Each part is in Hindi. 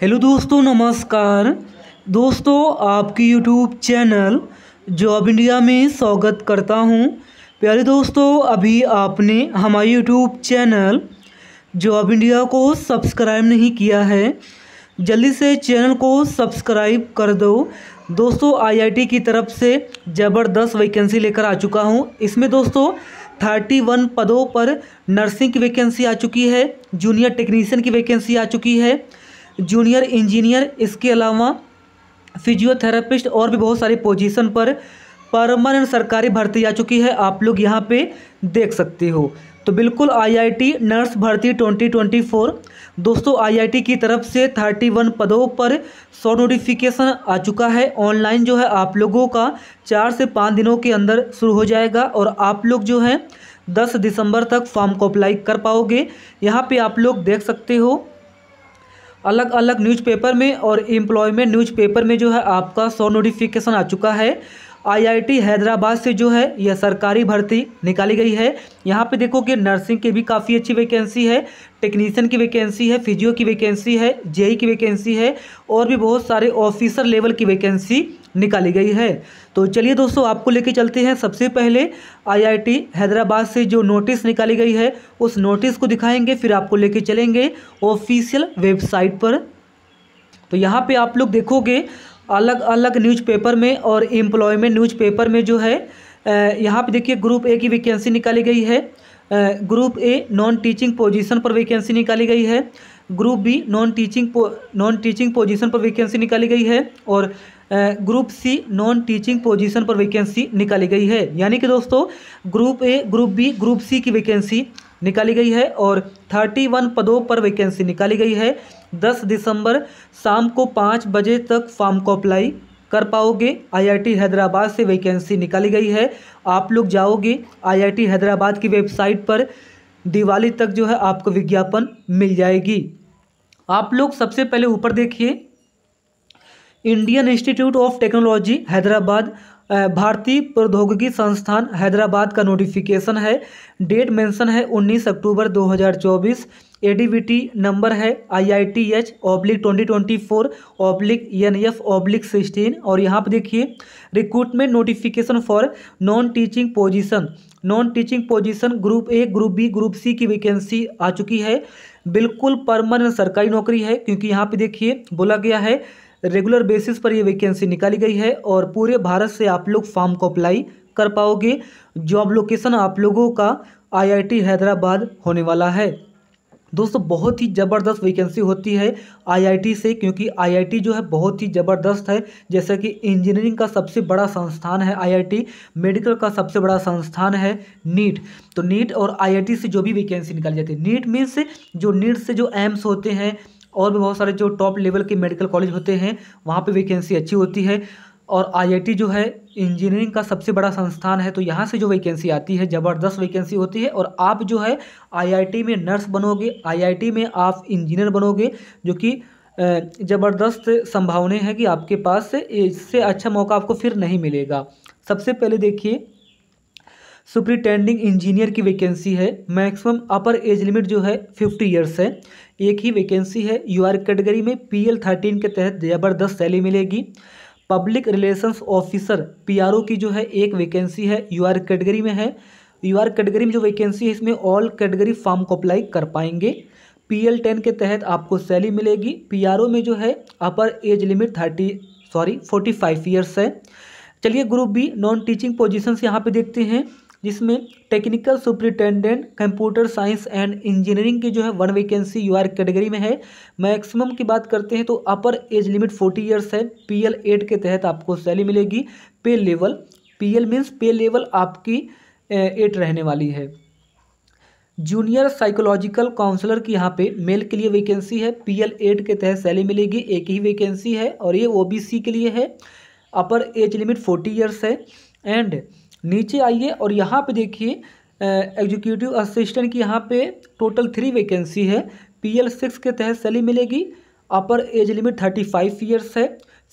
हेलो दोस्तों नमस्कार दोस्तों आपकी यूट्यूब चैनल जॉब इंडिया में स्वागत करता हूं प्यारे दोस्तों अभी आपने हमारे यूट्यूब चैनल जॉब इंडिया को सब्सक्राइब नहीं किया है जल्दी से चैनल को सब्सक्राइब कर दो दोस्तों आईआईटी की तरफ से ज़बरदस्त वैकेंसी लेकर आ चुका हूं इसमें दोस्तों थर्टी वन पदों पर नर्सिंग की वैकेंसी आ चुकी है जूनियर टेक्नीशियन की वैकेंसी आ चुकी है जूनियर इंजीनियर इसके अलावा फिजियोथेरापिस्ट और भी बहुत सारी पोजीशन पर परमानेंट सरकारी भर्ती आ चुकी है आप लोग यहाँ पे देख सकते हो तो बिल्कुल आईआईटी नर्स भर्ती 2024 दोस्तों आईआईटी की तरफ से 31 पदों पर सौ नोटिफिकेशन आ चुका है ऑनलाइन जो है आप लोगों का चार से पाँच दिनों के अंदर शुरू हो जाएगा और आप लोग जो है 10 दिसंबर तक फॉर्म को अप्लाई कर पाओगे यहाँ पे आप लोग देख सकते हो अलग अलग न्यूज़पेपर में और एम्प्लॉयमेंट न्यूज़पेपर में जो है आपका सौ नोटिफिकेशन आ चुका है आईआईटी हैदराबाद से जो है यह सरकारी भर्ती निकाली गई है यहाँ पे देखो कि नर्सिंग की भी काफ़ी अच्छी वैकेंसी है टेक्नीशियन की वैकेंसी है फिजियो की वैकेंसी है जेई की वैकेंसी है और भी बहुत सारे ऑफिसर लेवल की वैकेंसी निकाली गई है तो चलिए दोस्तों आपको लेके चलते हैं सबसे पहले आईआईटी हैदराबाद से जो नोटिस निकाली गई है उस नोटिस को दिखाएंगे फिर आपको लेके चलेंगे ऑफिशियल वेबसाइट पर तो यहाँ पे आप लोग देखोगे अलग अलग न्यूज़पेपर में और एम्प्लॉयमेंट न्यूज़पेपर में जो है यहाँ पे देखिए ग्रुप ए की वैकेंसी निकाली गई है group A non teaching position पर वैकेंसी निकाली गई है group B non teaching non teaching position पर वैकेंसी निकाली गई है और group C non teaching position पर वैकेंसी निकाली गई है यानी कि दोस्तों group A group B group C की वैकेंसी निकाली गई है और थर्टी वन पदों पर वैकेंसी निकाली गई है दस दिसंबर शाम को पाँच बजे तक फॉर्म को अप्लाई कर पाओगे आईआईटी हैदराबाद से वैकेंसी निकाली गई है आप लोग जाओगे आईआईटी हैदराबाद की वेबसाइट पर दिवाली तक जो है आपको विज्ञापन मिल जाएगी आप लोग सबसे पहले ऊपर देखिए Indian Institute of Technology Hyderabad भारतीय प्रौद्योगिकी संस्थान हैदराबाद का नोटिफिकेशन है डेट मेंशन है 19 अक्टूबर 2024 एडीबीटी नंबर है I I T H oblique twenty twenty four oblique N F oblique sixteen और यहाँ पर देखिए recruitment notification for non teaching position non teaching position group A group B group C की वैकेंसी आ चुकी है बिल्कुल परमानेंट सरकारी नौकरी है क्योंकि यहाँ पे देखिए बोला गया है रेगुलर बेसिस पर ये वैकेंसी निकाली गई है और पूरे भारत से आप लोग फॉर्म को अप्लाई कर पाओगे जॉब लोकेशन आप लोगों का आईआईटी हैदराबाद होने वाला है दोस्तों बहुत ही ज़बरदस्त वैकेंसी होती है आईआईटी से क्योंकि आईआईटी जो है बहुत ही ज़बरदस्त है जैसे कि इंजीनियरिंग का सबसे बड़ा संस्थान है आईआईटी मेडिकल का सबसे बड़ा संस्थान है नीट तो नीट और आईआईटी से जो भी वैकेंसी निकाली जाती है नीट मीन्स जो नीट से जो एम्स होते हैं और भी बहुत सारे जो टॉप लेवल के मेडिकल कॉलेज होते हैं वहाँ पर वैकेंसी अच्छी होती है और आईआईटी जो है इंजीनियरिंग का सबसे बड़ा संस्थान है तो यहाँ से जो वैकेंसी आती है ज़बरदस्त वैकेंसी होती है और आप जो है आईआईटी में नर्स बनोगे आईआईटी में आप इंजीनियर बनोगे जो कि ज़बरदस्त संभावनाएं हैं कि आपके पास इससे अच्छा मौका आपको फिर नहीं मिलेगा सबसे पहले देखिए सुप्रिटेंडिंग इंजीनियर की वैकेंसी है मैक्सिमम अपर एज लिमिट जो है फिफ्टी ईयर्स है एक ही वैकेंसी है यू आर कैटेगरी में पी एल थर्टीन के तहत ज़बरदस्त सैली मिलेगी पब्लिक रिलेशंस ऑफिसर पीआरओ की जो है एक वैकेंसी है यूआर कैटेगरी में है यूआर कैटेगरी में जो वैकेंसी है इसमें ऑल कैटेगरी फॉर्म को अप्लाई कर पाएंगे पी एल टेन के तहत आपको सैली मिलेगी पी आर ओ में जो है upper age limit thirty sorry forty five years है चलिए group B non teaching positions यहाँ पर देखते हैं जिसमें technical superintendent computer science and engineering की जो है one vacancy U R category में है मैक्सिमम की बात करते हैं तो upper age limit forty years है पी एल एट के तहत आपको सैलरी मिलेगी pay level P L means pay level आपकी एट रहने वाली है जूनियर साइकोलॉजिकल काउंसलर की यहाँ पे मेल के लिए वैकेंसी है पी एल एट के तहत सैलरी मिलेगी एक ही वैकेंसी है और ये ओ बी सी के लिए है upper age limit forty years है एंड नीचे आइए और यहाँ पे देखिए एग्जीक्यूटिव असिस्टेंट की यहाँ पे टोटल थ्री वैकेंसी है पी एल सिक्स के तहत सैली मिलेगी upper age limit thirty five years है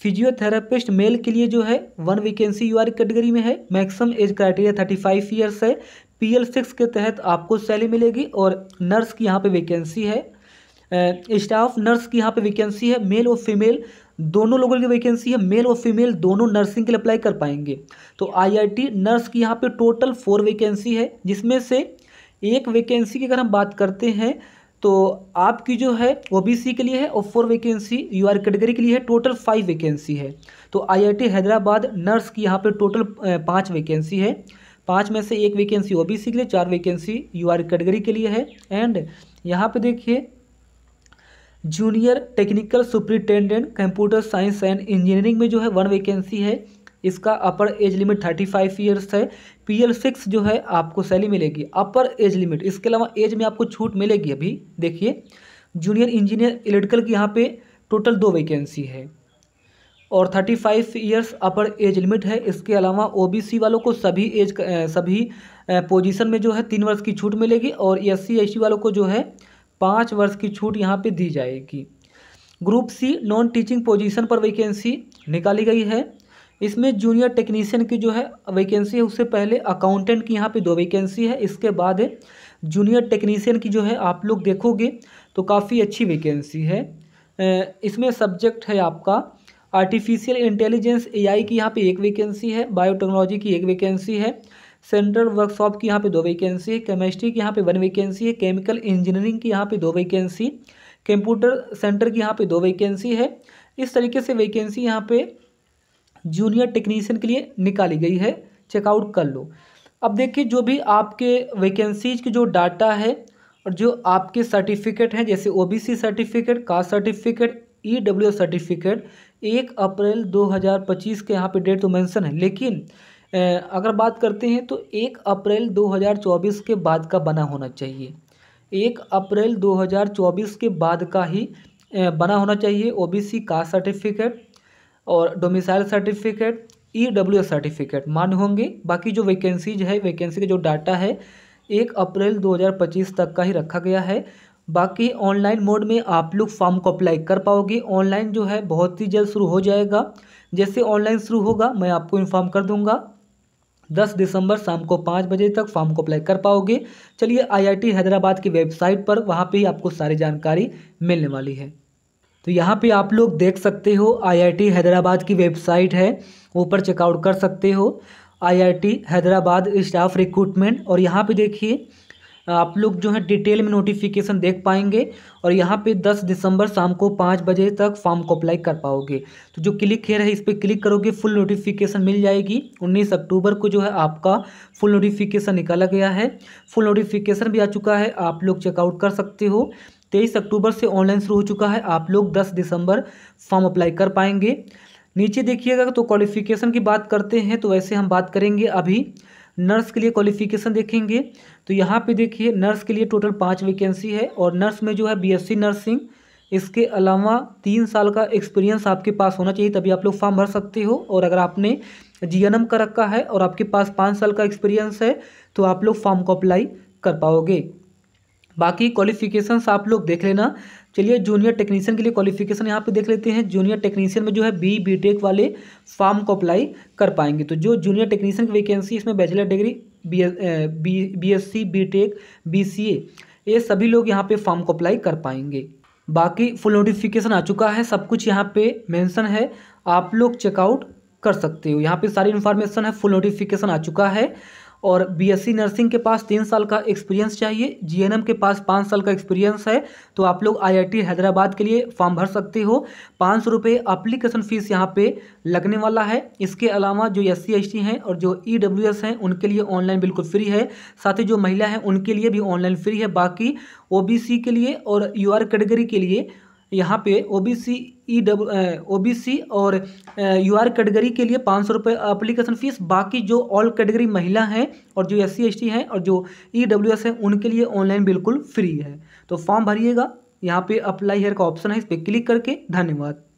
फिजियोथेरापिस्ट मेल के लिए जो है one vacancy U R category में है maximum age criteria thirty five years है पी एल सिक्स के तहत आपको सैली मिलेगी और नर्स की यहाँ पे वैकेंसी है स्टाफ नर्स की यहाँ पे वैकेंसी है मेल और फीमेल दोनों लोगों की वैकेंसी है मेल और फीमेल दोनों नर्सिंग के लिए अप्लाई कर पाएंगे तो आईआईटी नर्स की यहाँ पे टोटल फोर वैकेंसी है जिसमें से एक वैकेंसी की अगर हम बात करते हैं तो आपकी जो है ओबीसी के लिए है और four vacancy U R category के लिए है टोटल फाइव वैकेंसी है तो आई हैदराबाद नर्स की यहाँ पर टोटल पाँच वैकेंसी है पाँच में से एक वैकेंसी ओ के लिए चार वैकेंसी यू आर कैटेगरी के लिए है एंड यहाँ पर देखिए junior technical superintendent computer science and engineering में जो है वन वैकेंसी है इसका upper age limit thirty five years है पी एल सिक्स जो है आपको सैलरी मिलेगी अपर एज लिमिट इसके अलावा एज में आपको छूट मिलेगी अभी देखिए जूनियर इंजीनियर इलेक्ट्रिकल की यहाँ पे टोटल दो वैकेंसी है और thirty five years upper age limit है इसके अलावा सी वालों को सभी एज सभी पोजिशन में जो है तीन वर्ष की छूट मिलेगी और एस सी वालों को जो है पाँच वर्ष की छूट यहाँ पे दी जाएगी group C non teaching position पर वैकेंसी निकाली गई है इसमें जूनियर टेक्नीशियन की जो है वैकेंसी है उससे पहले अकाउंटेंट की यहाँ पे दो वैकेंसी है इसके बाद है जूनियर टेक्नीशियन की जो है आप लोग देखोगे तो काफ़ी अच्छी वैकेंसी है इसमें सब्जेक्ट है आपका आर्टिफिशियल इंटेलिजेंस एआई की यहाँ पे एक वैकेंसी है बायोटेक्नोलॉजी की एक वैकेंसी है सेंट्रल वर्कशॉप की यहाँ पे दो वैकेंसी है केमिस्ट्री की यहाँ पे वन वैकेंसी है केमिकल इंजीनियरिंग की यहाँ पे दो वैकेंसी कंप्यूटर सेंटर की यहाँ पे दो वैकेंसी है इस तरीके से वैकेंसी यहाँ पे जूनियर टेक्नीशियन के लिए निकाली गई है चेकआउट कर लो अब देखिए जो भी आपके वैकेंसीज के जो डाटा है और जो आपके सर्टिफिकेट हैं जैसे O certificate caste certificate E W certificate एक अप्रैल दो के यहाँ पर डेट तो मैंसन है लेकिन अगर बात करते हैं तो एक अप्रैल 2024 के बाद का बना होना चाहिए एक अप्रैल 2024 के बाद का ही बना होना चाहिए ओबीसी कास्ट सर्टिफिकेट और domicile certificate E W S certificate मान्य होंगे बाकी जो वैकेंसीज है वैकेंसी का जो डाटा है एक अप्रैल 2025 तक का ही रखा गया है बाकी ऑनलाइन मोड में आप लोग फॉर्म को अप्लाई कर पाओगे ऑनलाइन जो है बहुत ही जल्द शुरू हो जाएगा जैसे ऑनलाइन शुरू होगा मैं आपको इन्फॉर्म कर दूंगा दस दिसंबर शाम को पाँच बजे तक फॉर्म को अप्लाई कर पाओगे चलिए आईआईटी हैदराबाद की वेबसाइट पर वहाँ पे ही आपको सारी जानकारी मिलने वाली है तो यहाँ पे आप लोग देख सकते हो आईआईटी हैदराबाद की वेबसाइट है ऊपर चेकआउट कर सकते हो आईआईटी हैदराबाद स्टाफ रिक्रूटमेंट और यहाँ पे देखिए आप लोग जो है डिटेल में नोटिफिकेशन देख पाएंगे और यहाँ पे 10 दिसंबर शाम को पाँच बजे तक फॉर्म को अप्लाई कर पाओगे तो जो क्लिक हेयर है इस पर क्लिक करोगे फुल नोटिफिकेशन मिल जाएगी उन्नीस अक्टूबर को जो है आपका फुल नोटिफिकेशन निकाला गया है फुल नोटिफिकेशन भी आ चुका है आप लोग चेकआउट कर सकते हो तेईस अक्टूबर से ऑनलाइन शुरू हो चुका है आप लोग दस दिसंबर फॉर्म अप्लाई कर पाएंगे नीचे देखिएगा तो क्वालिफिकेशन की बात करते हैं तो वैसे हम बात करेंगे अभी नर्स के लिए क्वालिफिकेशन देखेंगे तो यहाँ पे देखिए नर्स के लिए टोटल पाँच वैकेंसी है और नर्स में जो है बीएससी नर्सिंग इसके अलावा तीन साल का एक्सपीरियंस आपके पास होना चाहिए तभी आप लोग फॉर्म भर सकते हो और अगर आपने जीएनएम का रखा है और आपके पास पाँच साल का एक्सपीरियंस है तो आप लोग फॉर्म को अप्लाई कर पाओगे बाकी क्वालिफिकेशंस आप लोग देख लेना चलिए जूनियर टेक्नीशियन के लिए क्वालिफिकेशन यहाँ पे देख लेते हैं जूनियर टेक्नीशियन में जो है बी बीटेक वाले फॉर्म को अप्लाई कर पाएंगे तो जो जूनियर टेक्नीशियन की वैकेंसी इसमें bachelor degree B B B S C B tech B C A ये सभी लोग यहाँ पे फॉर्म को अप्लाई कर पाएंगे बाकी फुल नोटिफिकेशन आ चुका है सब कुछ यहाँ पे मैंसन है आप लोग चेकआउट कर सकते हो यहाँ पर सारी इन्फॉर्मेशन है फुल नोटिफिकेशन आ चुका है और बीएससी नर्सिंग के पास तीन साल का एक्सपीरियंस चाहिए जीएनएम के पास पाँच साल का एक्सपीरियंस है तो आप लोग आईआईटी हैदराबाद के लिए फॉर्म भर सकते हो पाँच सौ रुपये अप्लीकेशन फ़ीस यहाँ पे लगने वाला है इसके अलावा जो एस सी हैं और जो ई e हैं उनके लिए ऑनलाइन बिल्कुल फ्री है साथ ही जो महिला हैं उनके लिए भी ऑनलाइन फ्री है बाकी ओ के लिए और यू कैटेगरी के लिए यहाँ पे O B C E W O B C और यू आर कैटेगरी के लिए पाँच सौ रुपये अप्लीकेशन फ़ीस बाकी जो ऑल कैटेगरी महिला हैं और जो एस सी एस टी हैं और जो ई डब्ल्यू एस हैं उनके लिए ऑनलाइन बिल्कुल फ्री है तो फॉर्म भरिएगा यहाँ पे अप्लाई हेयर का ऑप्शन है इस पर क्लिक करके धन्यवाद